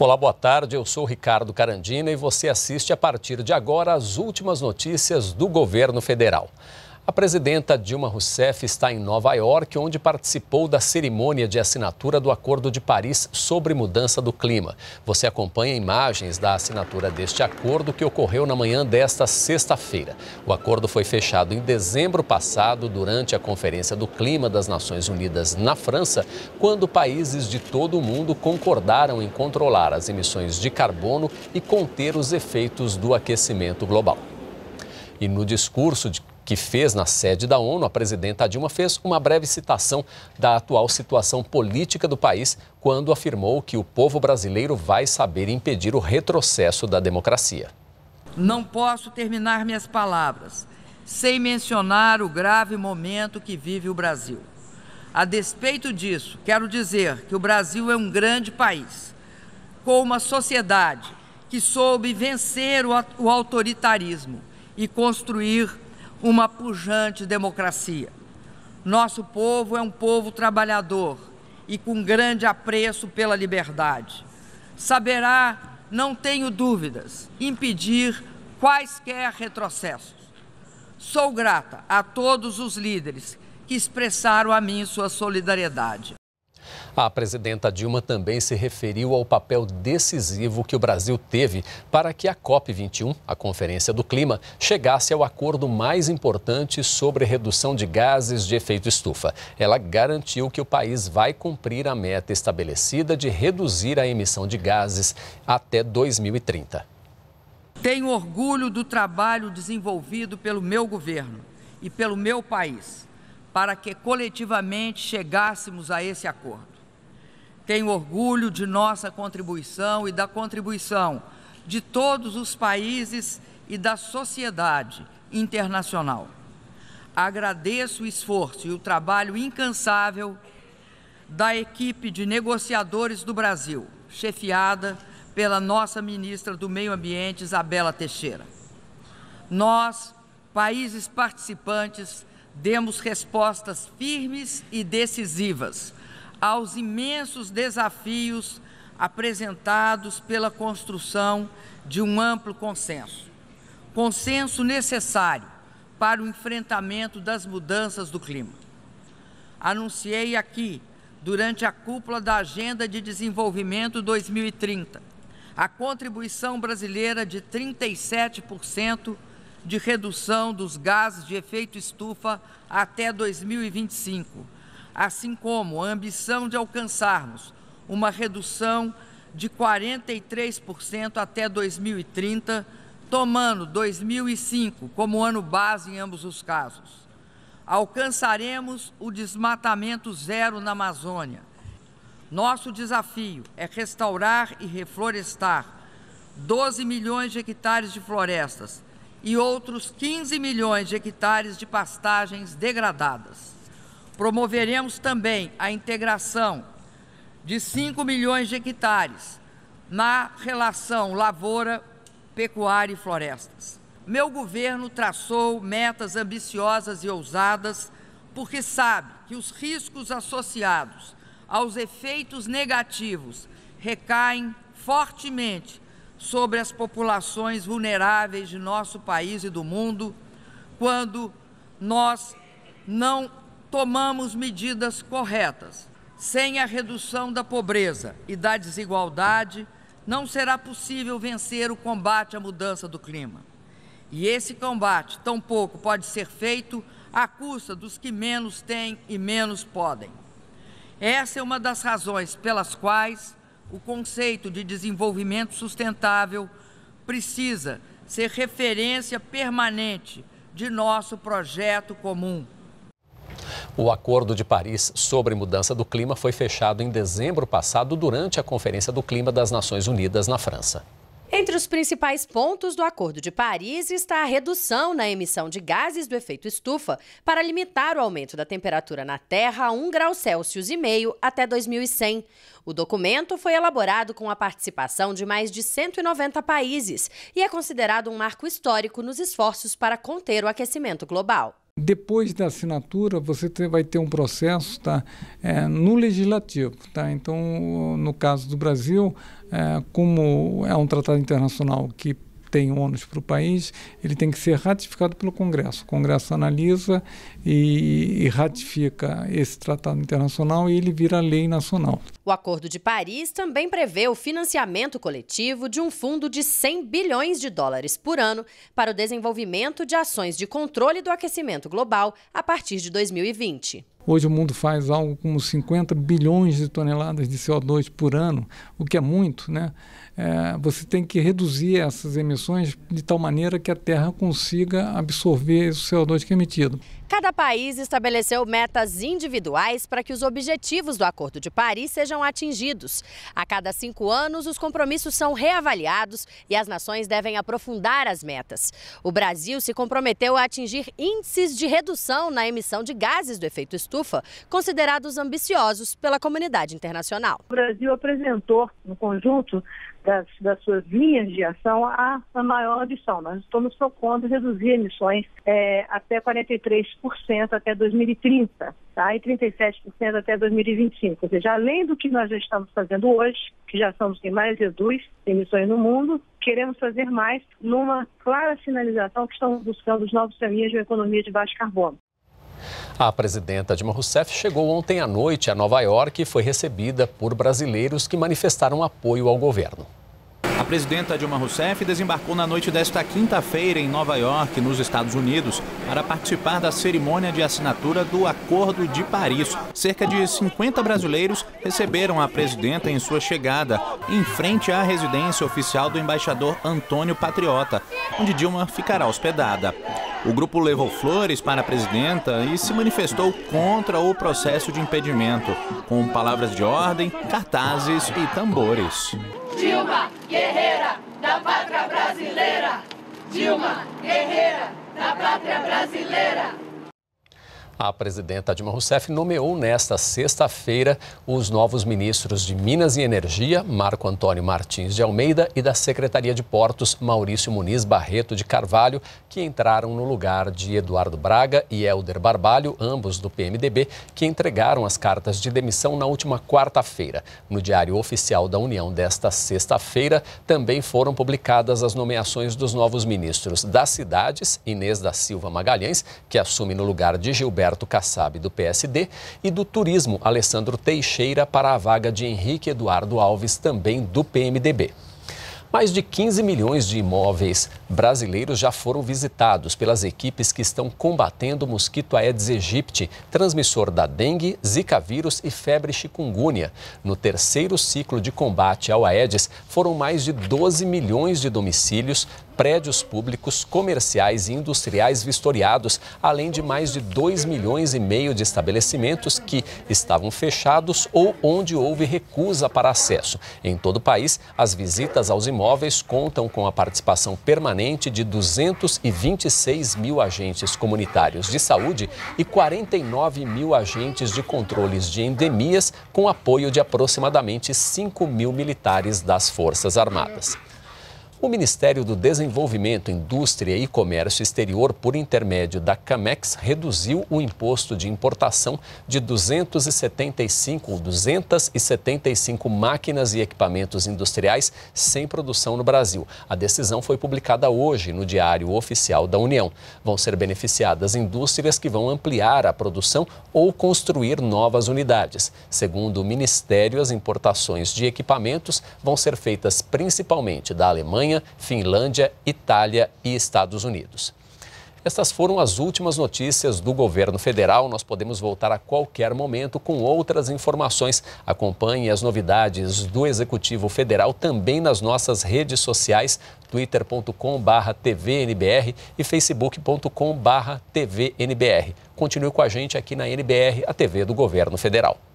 Olá, boa tarde. Eu sou Ricardo Carandina e você assiste a partir de agora as últimas notícias do governo federal. A presidenta Dilma Rousseff está em Nova York, onde participou da cerimônia de assinatura do Acordo de Paris sobre mudança do clima. Você acompanha imagens da assinatura deste acordo que ocorreu na manhã desta sexta-feira. O acordo foi fechado em dezembro passado durante a Conferência do Clima das Nações Unidas na França, quando países de todo o mundo concordaram em controlar as emissões de carbono e conter os efeitos do aquecimento global. E no discurso de que fez na sede da ONU, a presidenta Dilma fez uma breve citação da atual situação política do país quando afirmou que o povo brasileiro vai saber impedir o retrocesso da democracia. Não posso terminar minhas palavras sem mencionar o grave momento que vive o Brasil. A despeito disso, quero dizer que o Brasil é um grande país, com uma sociedade que soube vencer o autoritarismo e construir uma pujante democracia. Nosso povo é um povo trabalhador e com grande apreço pela liberdade. Saberá, não tenho dúvidas, impedir quaisquer retrocessos. Sou grata a todos os líderes que expressaram a mim sua solidariedade. A presidenta Dilma também se referiu ao papel decisivo que o Brasil teve para que a COP21, a Conferência do Clima, chegasse ao acordo mais importante sobre redução de gases de efeito estufa. Ela garantiu que o país vai cumprir a meta estabelecida de reduzir a emissão de gases até 2030. Tenho orgulho do trabalho desenvolvido pelo meu governo e pelo meu país para que coletivamente chegássemos a esse acordo. Tenho orgulho de nossa contribuição e da contribuição de todos os países e da sociedade internacional. Agradeço o esforço e o trabalho incansável da equipe de negociadores do Brasil, chefiada pela nossa ministra do Meio Ambiente, Isabela Teixeira. Nós, países participantes, demos respostas firmes e decisivas aos imensos desafios apresentados pela construção de um amplo consenso. Consenso necessário para o enfrentamento das mudanças do clima. Anunciei aqui, durante a cúpula da Agenda de Desenvolvimento 2030, a contribuição brasileira de 37% de redução dos gases de efeito estufa até 2025 assim como a ambição de alcançarmos uma redução de 43% até 2030, tomando 2005 como ano base em ambos os casos. Alcançaremos o desmatamento zero na Amazônia. Nosso desafio é restaurar e reflorestar 12 milhões de hectares de florestas e outros 15 milhões de hectares de pastagens degradadas. Promoveremos também a integração de 5 milhões de hectares na relação lavoura, pecuária e florestas. Meu governo traçou metas ambiciosas e ousadas porque sabe que os riscos associados aos efeitos negativos recaem fortemente sobre as populações vulneráveis de nosso país e do mundo quando nós não tomamos medidas corretas. Sem a redução da pobreza e da desigualdade, não será possível vencer o combate à mudança do clima. E esse combate, tampouco, pode ser feito à custa dos que menos têm e menos podem. Essa é uma das razões pelas quais o conceito de desenvolvimento sustentável precisa ser referência permanente de nosso projeto comum o Acordo de Paris sobre Mudança do Clima foi fechado em dezembro passado durante a Conferência do Clima das Nações Unidas na França. Entre os principais pontos do Acordo de Paris está a redução na emissão de gases do efeito estufa para limitar o aumento da temperatura na Terra a 1 grau Celsius e meio até 2100. O documento foi elaborado com a participação de mais de 190 países e é considerado um marco histórico nos esforços para conter o aquecimento global. Depois da assinatura, você vai ter um processo tá, é, no legislativo. Tá? Então, no caso do Brasil, é, como é um tratado internacional que tem ônus para o país, ele tem que ser ratificado pelo Congresso. O Congresso analisa e, e ratifica esse tratado internacional e ele vira lei nacional. O Acordo de Paris também prevê o financiamento coletivo de um fundo de 100 bilhões de dólares por ano para o desenvolvimento de ações de controle do aquecimento global a partir de 2020. Hoje o mundo faz algo como 50 bilhões de toneladas de CO2 por ano, o que é muito, né? é, você tem que reduzir essas emissões de tal maneira que a Terra consiga absorver esse CO2 que é emitido. Cada país estabeleceu metas individuais para que os objetivos do Acordo de Paris sejam atingidos. A cada cinco anos, os compromissos são reavaliados e as nações devem aprofundar as metas. O Brasil se comprometeu a atingir índices de redução na emissão de gases do efeito estufa, considerados ambiciosos pela comunidade internacional. O Brasil apresentou, no conjunto das, das suas linhas de ação, a, a maior adição. Nós estamos propondo reduzir emissões é, até 43 até 2030 tá? e 37% até 2025. Ou seja, além do que nós já estamos fazendo hoje, que já somos quem mais reduz emissões no mundo, queremos fazer mais numa clara sinalização que estamos buscando os novos caminhos de uma economia de baixo carbono. A presidenta Dilma Rousseff chegou ontem à noite a Nova York e foi recebida por brasileiros que manifestaram apoio ao governo presidenta Dilma Rousseff desembarcou na noite desta quinta-feira em Nova York, nos Estados Unidos, para participar da cerimônia de assinatura do Acordo de Paris. Cerca de 50 brasileiros receberam a presidenta em sua chegada, em frente à residência oficial do embaixador Antônio Patriota, onde Dilma ficará hospedada. O grupo levou flores para a presidenta e se manifestou contra o processo de impedimento, com palavras de ordem, cartazes e tambores. Dilma! guerreira da pátria brasileira. Dilma, guerreira da pátria brasileira. A presidenta Dilma Rousseff nomeou nesta sexta-feira os novos ministros de Minas e Energia, Marco Antônio Martins de Almeida, e da Secretaria de Portos, Maurício Muniz Barreto de Carvalho, que entraram no lugar de Eduardo Braga e Helder Barbalho, ambos do PMDB, que entregaram as cartas de demissão na última quarta-feira. No Diário Oficial da União desta sexta-feira, também foram publicadas as nomeações dos novos ministros das cidades, Inês da Silva Magalhães, que assume no lugar de Gilberto. Humberto Kassab, do PSD, e do Turismo, Alessandro Teixeira, para a vaga de Henrique Eduardo Alves, também do PMDB. Mais de 15 milhões de imóveis brasileiros já foram visitados pelas equipes que estão combatendo o mosquito Aedes aegypti, transmissor da dengue, zika vírus e febre chikungunya. No terceiro ciclo de combate ao Aedes, foram mais de 12 milhões de domicílios prédios públicos, comerciais e industriais vistoriados, além de mais de 2 milhões e meio de estabelecimentos que estavam fechados ou onde houve recusa para acesso. Em todo o país, as visitas aos imóveis contam com a participação permanente de 226 mil agentes comunitários de saúde e 49 mil agentes de controles de endemias, com apoio de aproximadamente 5 mil militares das Forças Armadas. O Ministério do Desenvolvimento, Indústria e Comércio Exterior, por intermédio da CAMEX, reduziu o imposto de importação de 275 275 máquinas e equipamentos industriais sem produção no Brasil. A decisão foi publicada hoje no Diário Oficial da União. Vão ser beneficiadas indústrias que vão ampliar a produção ou construir novas unidades. Segundo o Ministério, as importações de equipamentos vão ser feitas principalmente da Alemanha Espanha, Finlândia, Itália e Estados Unidos. Estas foram as últimas notícias do governo federal. Nós podemos voltar a qualquer momento com outras informações. Acompanhe as novidades do Executivo Federal também nas nossas redes sociais, twitter.com/tvnbr e facebook.com/tvnbr. Continue com a gente aqui na NBR, a TV do Governo Federal.